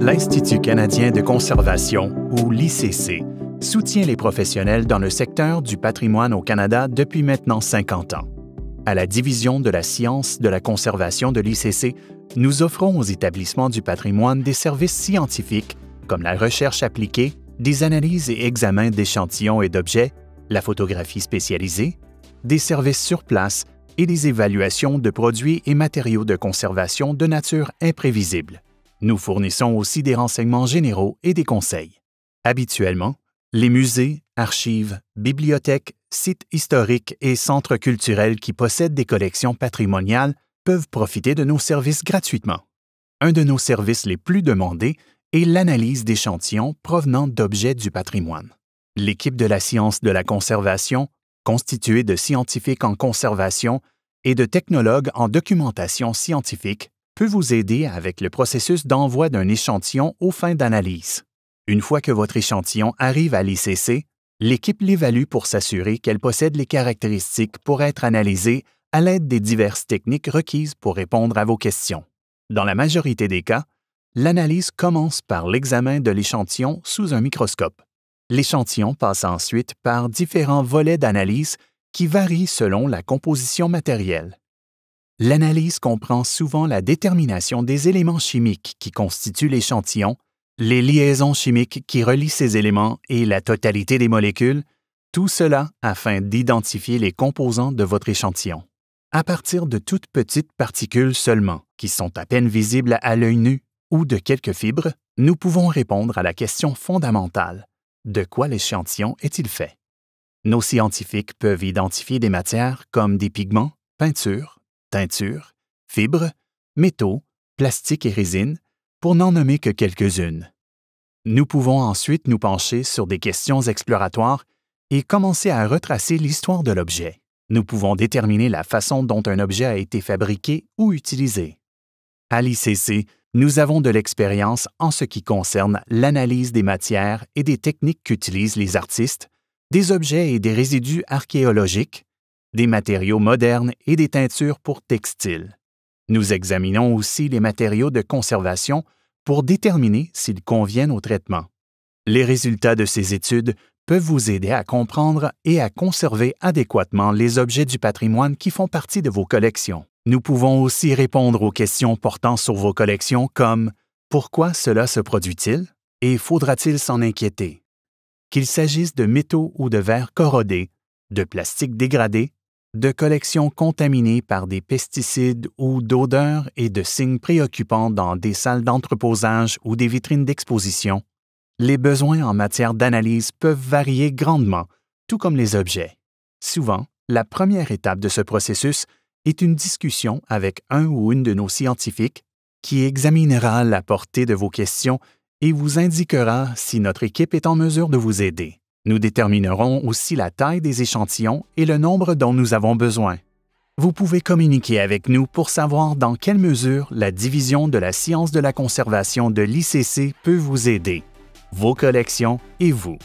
l'Institut canadien de conservation, ou l'ICC, soutient les professionnels dans le secteur du patrimoine au Canada depuis maintenant 50 ans. À la division de la science de la conservation de l'ICC, nous offrons aux établissements du patrimoine des services scientifiques comme la recherche appliquée, des analyses et examens d'échantillons et d'objets, la photographie spécialisée, des services sur place et des évaluations de produits et matériaux de conservation de nature imprévisible. Nous fournissons aussi des renseignements généraux et des conseils. Habituellement, les musées, archives, bibliothèques, sites historiques et centres culturels qui possèdent des collections patrimoniales peuvent profiter de nos services gratuitement. Un de nos services les plus demandés est l'analyse d'échantillons provenant d'objets du patrimoine. L'équipe de la science de la conservation, constituée de scientifiques en conservation et de technologues en documentation scientifique, peut vous aider avec le processus d'envoi d'un échantillon aux fins d'analyse. Une fois que votre échantillon arrive à l'ICC, l'équipe l'évalue pour s'assurer qu'elle possède les caractéristiques pour être analysée à l'aide des diverses techniques requises pour répondre à vos questions. Dans la majorité des cas, l'analyse commence par l'examen de l'échantillon sous un microscope. L'échantillon passe ensuite par différents volets d'analyse qui varient selon la composition matérielle l'analyse comprend souvent la détermination des éléments chimiques qui constituent l'échantillon, les liaisons chimiques qui relient ces éléments et la totalité des molécules, tout cela afin d'identifier les composants de votre échantillon. À partir de toutes petites particules seulement, qui sont à peine visibles à l'œil nu, ou de quelques fibres, nous pouvons répondre à la question fondamentale de quoi l'échantillon est-il fait? Nos scientifiques peuvent identifier des matières comme des pigments, peintures, teintures, fibres, métaux, plastiques et résines, pour n'en nommer que quelques-unes. Nous pouvons ensuite nous pencher sur des questions exploratoires et commencer à retracer l'histoire de l'objet. Nous pouvons déterminer la façon dont un objet a été fabriqué ou utilisé. À l'ICC, nous avons de l'expérience en ce qui concerne l'analyse des matières et des techniques qu'utilisent les artistes, des objets et des résidus archéologiques, des matériaux modernes et des teintures pour textiles. Nous examinons aussi les matériaux de conservation pour déterminer s'ils conviennent au traitement. Les résultats de ces études peuvent vous aider à comprendre et à conserver adéquatement les objets du patrimoine qui font partie de vos collections. Nous pouvons aussi répondre aux questions portant sur vos collections comme Pourquoi cela se produit-il et faudra-t-il s'en inquiéter Qu'il s'agisse de métaux ou de verres corrodés, de plastique dégradés, de collections contaminées par des pesticides ou d'odeurs et de signes préoccupants dans des salles d'entreposage ou des vitrines d'exposition, les besoins en matière d'analyse peuvent varier grandement, tout comme les objets. Souvent, la première étape de ce processus est une discussion avec un ou une de nos scientifiques qui examinera la portée de vos questions et vous indiquera si notre équipe est en mesure de vous aider. Nous déterminerons aussi la taille des échantillons et le nombre dont nous avons besoin. Vous pouvez communiquer avec nous pour savoir dans quelle mesure la division de la science de la conservation de l'ICC peut vous aider, vos collections et vous.